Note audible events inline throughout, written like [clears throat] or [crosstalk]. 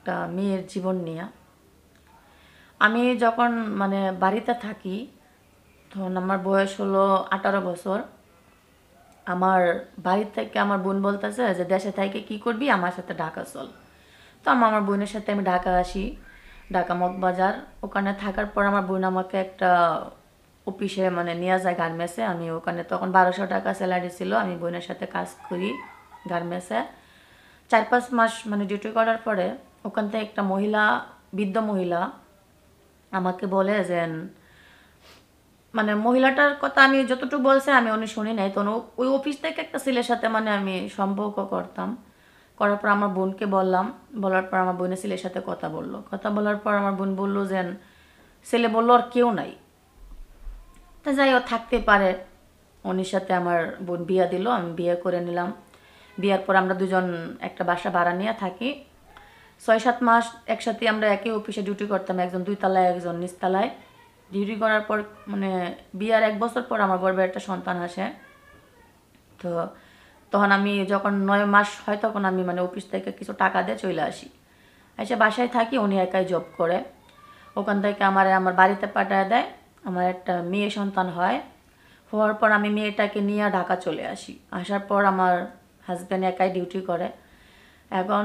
একটা মেয়ের জীবন নিয়ে আমি যখন মানে বাড়িতে থাকি তখন আমার বয়স হলো আঠারো বছর আমার বাড়ির থেকে আমার বোন বলতেছে যে দেশে থেকে কি করবি আমার সাথে ঢাকা চল তো আমার আমার বোনের সাথে আমি ঢাকা আসি ঢাকা মগবাজার ওখানে থাকার পর আমার বোন আমাকে একটা অফিসে মানে নিয়ে যায় গার্মেন্টসে আমি ওখানে তখন বারোশো টাকা স্যালারি ছিল আমি বোনের সাথে কাজ করি গার্মেসে চার পাঁচ মাস মানে ডিউটি করার পরে ওখান থেকে একটা মহিলা বৃদ্ধ মহিলা আমাকে বলে যে মানে মহিলাটার কথা আমি যতটুকু বলছে আমি উনি শুনি নাই তো ওই অফিস থেকে একটা ছেলের সাথে মানে আমি সম্পর্ক করতাম করার পর আমার বোনকে বললাম বলার পর আমার বোনের ছেলের সাথে কথা বললো কথা বলার পর আমার বোন বললো যে ছেলে বললো আর কেউ নাই তা যাই ও থাকতে পারে উনির সাথে আমার বোন বিয়া দিল আমি বিয়ে করে নিলাম বিয়ার পর আমরা দুজন একটা বাসা ভাড়া নিয়ে থাকি ছয় সাত মাস একসাথে আমরা একে অফিসে ডিউটি করতাম একজন দুই তালায় একজন নিচতলায় ডিউটি করার পর মানে বিয়ার এক বছর পর আমার গর্বের একটা সন্তান আসে তো তখন আমি যখন নয় মাস হয় তখন আমি মানে অফিস থেকে কিছু টাকা দিয়ে চলে আসি এসে বাসায় থাকি উনি একাই জব করে ওখান থেকে আমার আমার বাড়িতে পাঠায় দেয় আমার একটা মেয়ে সন্তান হয় হওয়ার পর আমি মেয়েটাকে নিয়ে ঢাকা চলে আসি আসার পর আমার হাজব্যান্ড একাই ডিউটি করে এখন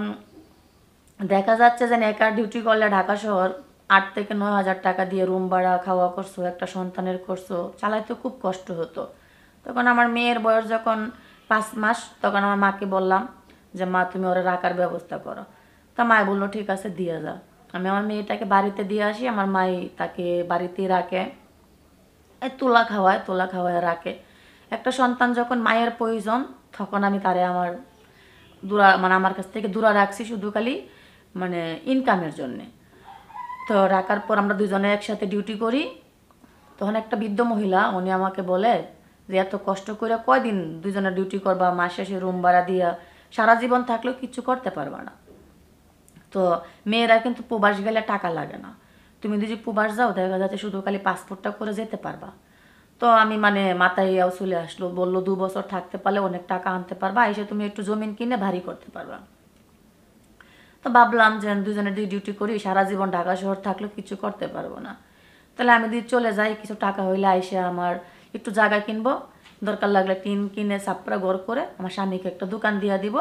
দেখা যাচ্ছে যে একা ডিউটি করলে ঢাকা শহর আট থেকে নয় হাজার টাকা দিয়ে রুম ভাড়া খাওয়া করছো একটা সন্তানের করছো চালাইতে খুব কষ্ট হতো তখন আমার মেয়ের বয়স যখন পাঁচ মাস তখন আমার মাকে বললাম যে মা তুমি ওরা রাখার ব্যবস্থা করো তা মা বললো ঠিক আছে দিয়ে যা আমি আমার মেয়েটাকে বাড়িতে দিয়ে আসি আমার মাই তাকে বাড়িতে রাখে তোলা খাওয়ায় তোলা খাওয়ায় রাখে একটা সন্তান যখন মায়ের প্রয়োজন তখন আমি তারে আমার দূরা মানে আমার কাছ থেকে দূরা রাখছি শুধু খালি মানে ইনকামের জন্যে তো রাখার পর আমরা দুজনে একসাথে ডিউটি করি তখন একটা বৃদ্ধ মহিলা উনি আমাকে বলে যে এত কষ্ট করে কয়দিন দুজনে ডিউটি করবা মাস শেষে রুম ভাড়া দিয়া সারা জীবন থাকলেও কিছু করতে পারবা না তো মেয়েরা কিন্তু প্রবাস গেলে টাকা লাগে না তুমি যদি প্রবাস যাও দেখা যাচ্ছে শুধু খালি পাসপোর্টটা করে যেতে পারবা তো আমি মানে মাথায় ইয়াও চলে আসলো বললো দু বছর থাকতে পারলে অনেক টাকা আনতে পারবা এসে তুমি একটু জমিন কিনে ভারী করতে পারবা তো ভাবলাম যে দুজনে দুই ডিউটি করি সারা জীবন ঢাকা শহর থাকলেও কিছু করতে পারবো না তাহলে আমি যদি চলে যাই কিছু টাকা হইলে আইসে আমার একটু জায়গা কিনবো দরকার লাগলে টিন কিনে সাপড়া গড় করে আমার স্বামীকে একটা দোকান দিয়ে দিব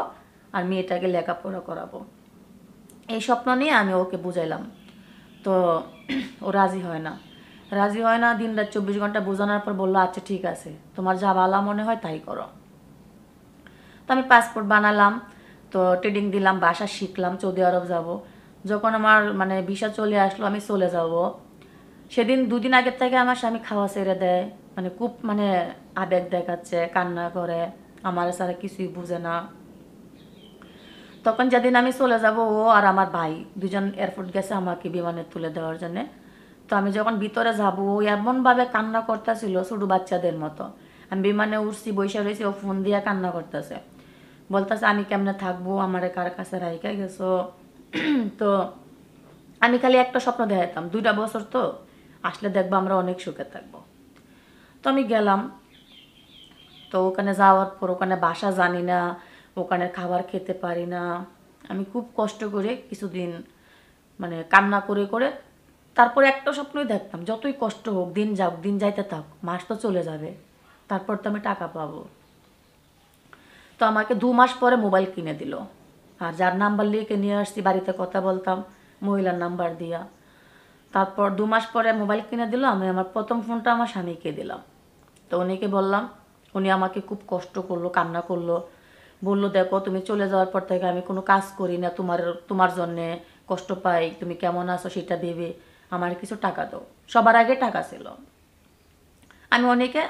আর মেয়েটাকে লেখাপড়া করাবো এই স্বপ্ন নিয়ে আমি ওকে বুঝাইলাম তো ও রাজি হয় না রাজি হয় না দিন রাত চব্বিশ ঘন্টা বোঝানোর পর বললো আচ্ছা ঠিক আছে তোমার যা ভালো মনে হয় তাই করো তো আমি পাসপোর্ট বানালাম তো ট্রেনিং দিলাম বাসা শিখলাম সৌদি আরব যাব যখন আমার মানে ভিসা চলে আসলো আমি চলে যাব সেদিন দুদিন আগের থেকে আমার স্বামী খাওয়া ছেড়ে দেয় মানে খুব মানে আবেগ দেখাচ্ছে কান্না করে আমার সারা কিছুই বুঝে না তখন যেদিন আমি চলে যাব ও আর আমার ভাই দুজন এয়ারপোর্ট গেছে আমাকে বিমানে তুলে দেওয়ার জন্যে তো আমি যখন ভিতরে যাবো ও এমনভাবে কান্না করতেছিল ছোটো বাচ্চাদের মতো আমি বিমানে উঠছি বৈশা রয়েছি ও ফোন দিয়ে কান্না করতেছে বলতেছে আমি কেমনে থাকবো আমার কার কাছে রাইকা গেছো [clears throat] তো আমি খালি একটা স্বপ্ন দেখাইতাম দুইটা বছর তো আসলে দেখবো আমরা অনেক সুখে থাকবো তো আমি গেলাম তো ওখানে যাওয়ার পর ওখানে বাসা জানি না ওখানে খাবার খেতে পারি না আমি খুব কষ্ট করে কিছুদিন মানে কান্না করে করে তারপরে একটা স্বপ্নই দেখতাম যতই কষ্ট হোক দিন যাক দিন যাইতে থাক মাস তো চলে যাবে তারপর তো আমি টাকা পাবো তো আমাকে দু মাস পরে মোবাইল কিনে দিল আর যার নাম্বার লিখে নিয়ে আসছি বাড়িতে কথা বলতাম মহিলার নাম্বার দিয়া তারপর দু মাস পরে মোবাইল কিনে দিল আমি আমার প্রথম ফোনটা আমার স্বামীকে দিলাম তো উনিকে বললাম উনি আমাকে খুব কষ্ট করলো কান্না করলো বললো দেখো তুমি চলে যাওয়ার পর থেকে আমি কোনো কাজ করি না তোমার তোমার জন্যে কষ্ট পাই তুমি কেমন আছো সেটা দেবে আমার কিছু টাকা দাও সবার আগে টাকা ছিল আমি অনেকে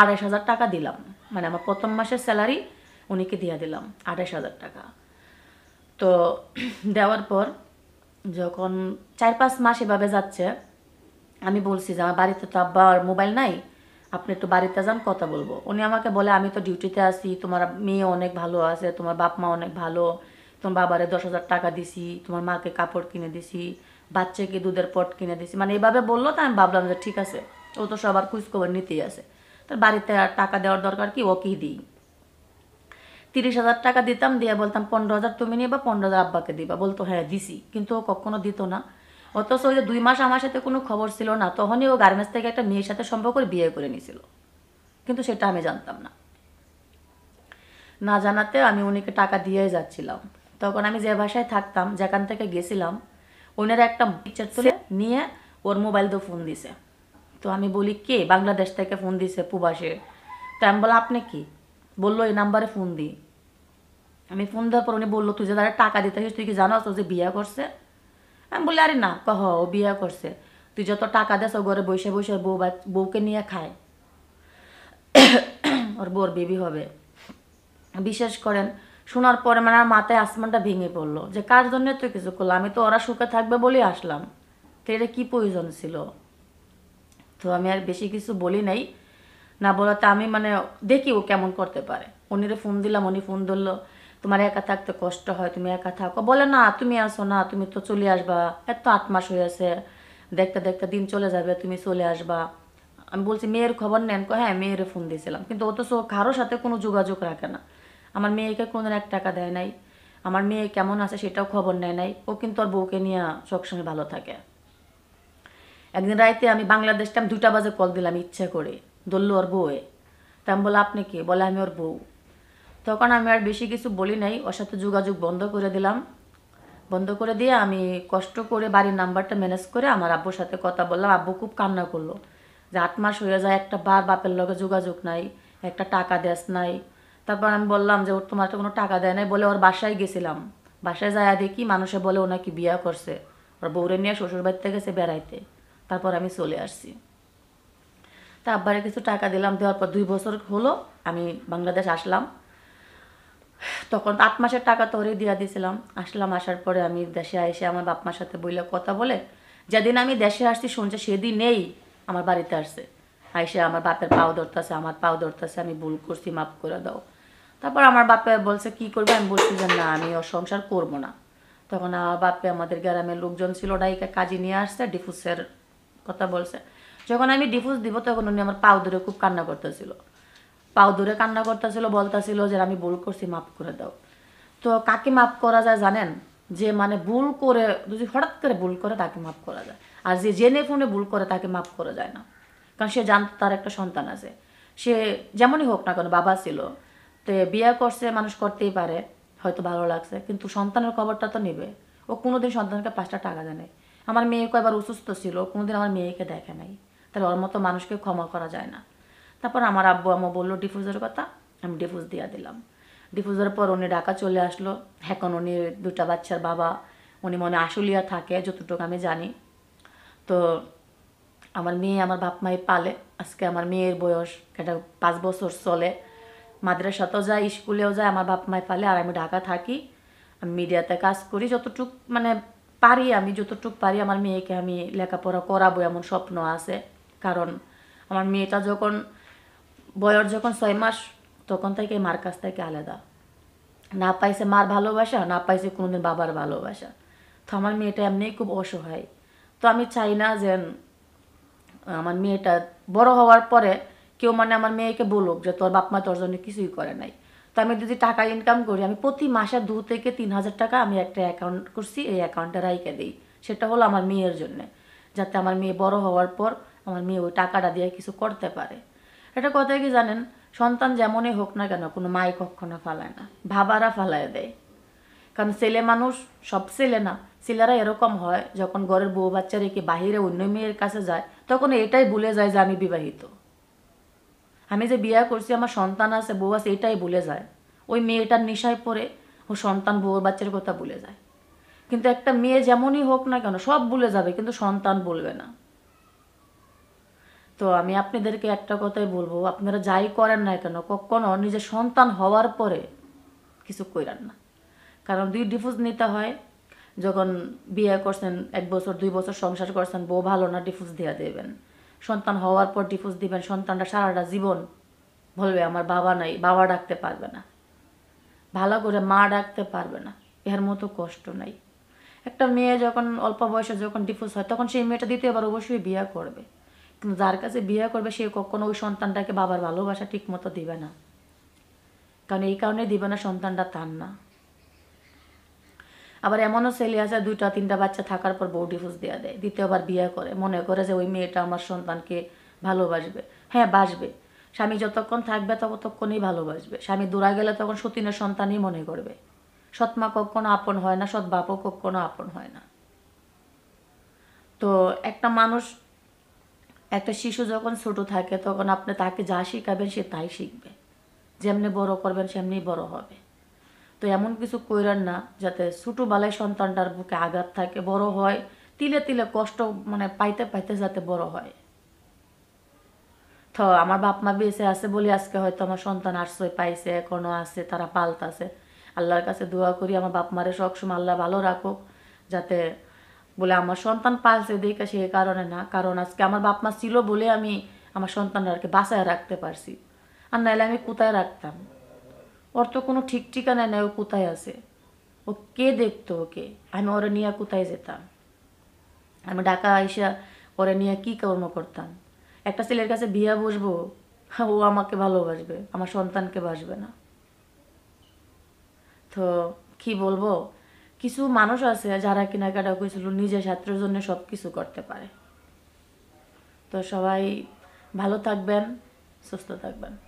আড়াইশ হাজার টাকা দিলাম মানে আমার প্রথম মাসের স্যালারি উনিকে দিয়ে দিলাম আঠাশ হাজার টাকা তো দেওয়ার পর যখন চার পাঁচ মাস এভাবে যাচ্ছে আমি বলছি যে আমার বাড়িতে তো আব্বা আর মোবাইল নাই আপনি একটু বাড়িতে যান কথা বলবো উনি আমাকে বলে আমি তো ডিউটিতে আছি তোমার মেয়ে অনেক ভালো আছে তোমার বাপ মা অনেক ভালো তোমার বাবারে দশ হাজার টাকা দিছি তোমার মাকে কাপড় কিনে দিছি বাচ্চাকে দুধের পট কিনে দিছি মানে এভাবে বললো তো আমি ভাবলাম যে ঠিক আছে ও তো সবার খোঁজখবর নিতেই আছে তার বাড়িতে টাকা দেওয়ার দরকার কি ওকেই দিই তিরিশ হাজার টাকা দিতাম দিয়ে বলতাম পনেরো হাজার তুমি নিয়ে বা পনেরো হাজার আব্বাকে দিবা বলতো হ্যাঁ দিছি কিন্তু ও কখনো দিত না অথচ ওই যে দুই মাস আমার সাথে কোনো খবর ছিল না তখনই ও গার্মেন্টস থেকে একটা মেয়ের সাথে সম্পর্ক বিয়ে করে নিয়েছিল কিন্তু সেটা আমি জানতাম না না জানাতে আমি উনিকে টাকা দিয়ে যাচ্ছিলাম তখন আমি যে ভাষায় থাকতাম যেখান থেকে গেছিলাম ওনারা একটা পিকচার তুলে নিয়ে ওর মোবাইল দিয়ে ফোন দিছে তো আমি বলি কে বাংলাদেশ থেকে ফোন দিছে পুবাসে তো আমি বললাম আপনি কি বললো এই নাম্বারে ফোন দিই আমি ফোন দেওয়ার পর উনি বললো তুই যে তারা টাকা দিতে আসিস তুই কি জানো তো যে বিয়ে করছে আমি বলি আরে না কহ ও বিয়ে করছে তুই যত টাকা দেশ ও ঘরে বসে বসে বউ বউকে নিয়ে খায় [coughs] ওর বউর বেবি হবে বিশেষ করেন শোনার পরে মানে আমার মাথায় আসমানটা ভেঙে পড়লো যে কার জন্য তুই কিছু করলো আমি তো ওরা সুখে থাকবে বলেই আসলাম তো এটা কী প্রয়োজন ছিল তো আমি আর বেশি কিছু বলি নাই না বলাতে আমি মানে দেখি ও কেমন করতে পারে উনিরে ফোন দিলাম উনি ফোন ধরলো তোমার একা থাকতে কষ্ট হয় তুমি একা থাকো বলে না তুমি আসো না তুমি তো চলে আসবা এত আট মাস হয়ে আছে দেখতে দেখতে দিন চলে যাবে তুমি চলে আসবা আমি বলছি মেয়ের খবর নেন হ্যাঁ মেয়ের ফোন দিয়েছিলাম কিন্তু ও তো কারোর সাথে কোনো যোগাযোগ রাখে না আমার মেয়েকে কোনোদিন এক টাকা দেয় নাই আমার মেয়ে কেমন আছে সেটাও খবর নেয় নাই ও কিন্তু ওর বউকে নিয়ে সবসময় ভালো থাকে একদিন রাইতে আমি বাংলাদেশটা আমি দুটা বাজে কল দিলাম ইচ্ছা করে ধরলো ওর বউয়ে তা আমি বলে আপনি কি বলে আমি ওর বউ তখন আমি আর বেশি কিছু বলি নাই ওর সাথে যোগাযোগ বন্ধ করে দিলাম বন্ধ করে দিয়ে আমি কষ্ট করে বাড়ির নাম্বারটা ম্যানেজ করে আমার আব্বুর সাথে কথা বললাম আব্বু খুব কান্না করলো যে আট মাস হয়ে যায় একটা বার বাপের লগে যোগাযোগ নাই একটা টাকা দেশ নাই তারপর আমি বললাম যে ওর তোমার তো কোনো টাকা দেয় নাই বলে ওর বাসায় গেছিলাম বাসায় যায় দেখি মানুষে বলে ও নাকি বিয়া করছে ওর বউরে নিয়ে শ্বশুর বাড়িতে গেছে বেড়াইতে তারপর আমি চলে আসছি তা আব্বারে কিছু টাকা দিলাম দেওয়ার পর দুই বছর হলো আমি বাংলাদেশ আসলাম তখন আট মাসের টাকা তো ওরে দিয়া দিয়েছিলাম আসলাম আসার পরে আমি দেশে এসে আমার বাপ মার সাথে বইলে কথা বলে যেদিন আমি দেশে আসছি শুনছে সেদিন নেই আমার বাড়িতে আসছে আইসে আমার বাপের পাও ধরতেছে আমার পাও ধরতেছে আমি ভুল করছি মাফ করে দাও তারপর আমার বাপে বলছে কি করবে আমি বলছি যে না আমি ও সংসার করব না তখন আমার বাপে আমাদের গ্রামের লোকজন ছিল ডাইকে কাজে নিয়ে আসছে ডিফুসের কথা বলছে যখন আমি ডিফুস দিব তখন উনি আমার পাও ধরে খুব কান্না করতেছিল পাও ধরে কান্না করতেছিল বলতেছিল যে আমি ভুল করছি মাফ করে দাও তো কাকে মাফ করা যায় জানেন যে মানে ভুল করে যদি হঠাৎ করে ভুল করে তাকে মাফ করা যায় আর যে জেনে ফোনে ভুল করে তাকে মাফ করা যায় না কারণ সে জানত তার একটা সন্তান আছে সে যেমনই হোক না কেন বাবা ছিল তো বিয়ে করছে মানুষ করতেই পারে হয়তো ভালো লাগছে কিন্তু সন্তানের খবরটা তো নেবে ও কোনোদিন সন্তানকে পাঁচটা টাকা দেয় নাই আমার মেয়ে কয়েকবার অসুস্থ ছিল কোনোদিন আমার মেয়েকে দেখে নাই তাহলে ওর মতো মানুষকে ক্ষমা করা যায় না তারপর আমার আব্বু আম্মু বললো ডিফিউজারের কথা আমি ডিফিউজ দিয়ে দিলাম ডিফিউজারের পর উনি ঢাকা চলে আসলো এখন উনি দুটা বাচ্চার বাবা উনি মনে আশুলিয়া থাকে যতটুকু আমি জানি তো আমার মেয়ে আমার বাপ মাই পালে আজকে আমার মেয়ের বয়স এটা পাঁচ বছর চলে মাদ্রাসাতেও যায় স্কুলেও যায় আমার বাপ মাই পালে আর আমি ঢাকা থাকি আমি মিডিয়াতে কাজ করি যতটুক মানে পারি আমি যতটুক পারি আমার মেয়েকে আমি লেখাপড়া করাবো এমন স্বপ্ন আছে কারণ আমার মেয়েটা যখন বয়স যখন ছয় মাস তখন থেকে মার কাছ থেকে আলাদা না পাইছে মার ভালোবাসা না পাইছে কোনোদিন বাবার ভালোবাসা তো আমার মেয়েটা এমনিই খুব অসহায় তো আমি চাই না যে আমার মেয়েটা বড় হওয়ার পরে কেউ মানে আমার মেয়েকে বলুক যে তোর বাপ মা তোর জন্য কিছুই করে নাই তো আমি যদি টাকা ইনকাম করি আমি প্রতি মাসে দু থেকে তিন হাজার টাকা আমি একটা অ্যাকাউন্ট করছি এই অ্যাকাউন্টে রাইকে দিই সেটা হলো আমার মেয়ের জন্য যাতে আমার মেয়ে বড় হওয়ার পর আমার মেয়ে ওই টাকাটা দিয়ে কিছু করতে পারে এটা কথা কি জানেন সন্তান যেমনই হোক না কেন কোনো মাই কখনো ফালায় না ভাবারা ফালায় দেয় কারণ ছেলে মানুষ সব ছেলে না ছেলেরা এরকম হয় যখন ঘরের বউ বাচ্চা রেখে বাহিরে অন্য মেয়ের কাছে যায় তখন এটাই ভুলে যায় যে আমি বিবাহিত আমি যে বিয়ে করছি আমার সন্তান আছে বউ আছে এটাই ভুলে যায় ওই মেয়েটার নেশায় পড়ে ও সন্তান বউ বাচ্চার কথা ভুলে যায় কিন্তু একটা মেয়ে যেমনই হোক না কেন সব ভুলে যাবে কিন্তু সন্তান বলবে না তো আমি আপনাদেরকে একটা কথাই বলবো আপনারা যাই করেন না কেন কখনো নিজের সন্তান হওয়ার পরে কিছু করেন না কারণ দুই ডিভোর্স নিতে হয় যখন বিয়ে করছেন এক বছর দুই বছর সংসার করছেন বউ ভালো না ডিভোর্স দিয়ে দেবেন সন্তান হওয়ার পর ডিভোর্স দিবেন সন্তানটা সারাটা জীবন বলবে আমার বাবা নাই বাবা ডাকতে পারবে না ভালো করে মা ডাকতে পারবে না এর মতো কষ্ট নাই একটা মেয়ে যখন অল্প বয়সে যখন ডিভোর্স হয় তখন সেই মেয়েটা দ্বিতীয়বার অবশ্যই বিয়ে করবে কিন্তু যার কাছে বিয়ে করবে সে কখনো ওই সন্তানটাকে বাবার ভালোবাসা ঠিকমতো দিবে না কারণ এই কারণে দিবে না সন্তানটা তার না আবার এমনও ছেলে আছে দুইটা তিনটা বাচ্চা থাকার পর বউ ডিভোর্স দেওয়া দেয় দ্বিতীয়বার বিয়ে করে মনে করে যে ওই মেয়েটা আমার সন্তানকে ভালোবাসবে হ্যাঁ বাসবে স্বামী যতক্ষণ থাকবে ততক্ষণই ভালোবাসবে স্বামী দূরা গেলে তখন সতীনের সন্তানই মনে করবে সৎমা কখনো আপন হয় না সৎ বাপও কখনো আপন হয় না তো একটা মানুষ একটা শিশু যখন ছোট থাকে তখন আপনি তাকে যা শিখাবেন সে তাই শিখবে যেমনি বড় করবেন সেমনি বড় হবে তো এমন কিছু কইরান না যাতে বেলায় সন্তানটার বুকে আঘাত থাকে বড় হয় তিলে তিলে কষ্ট মানে পাইতে পাইতে যাতে বড় হয় তো আমার বাপ মা বেঁচে আছে বলি আজকে হয়তো আমার সন্তান আশ্রয় পাইছে এখনও আছে তারা পালতাছে আল্লাহর কাছে দোয়া করি আমার বাপ মারে সবসময় আল্লাহ ভালো রাখুক যাতে বলে আমার সন্তান পালছে দেখে সে কারণে না কারণ আজকে আমার বাপ মা ছিল বলে আমি আমার আর কি বাসায় রাখতে পারছি আর নাহলে আমি কোথায় রাখতাম ওর তো কোনো ঠিক ঠিকানা নেই ও কোথায় আছে ও কে দেখতো ওকে আমি ওরা নিয়ে কোথায় যেতাম আমি ঢাকা আইসা ওরে নিয়ে কী কর্ম করতাম একটা ছেলের কাছে বিয়া বসবো ও আমাকে ভালোবাসবে আমার সন্তানকে বাসবে না তো কি বলবো কিছু মানুষ আছে যারা কেনাকাটা করেছিল নিজের স্বার্থের জন্য সব কিছু করতে পারে তো সবাই ভালো থাকবেন সুস্থ থাকবেন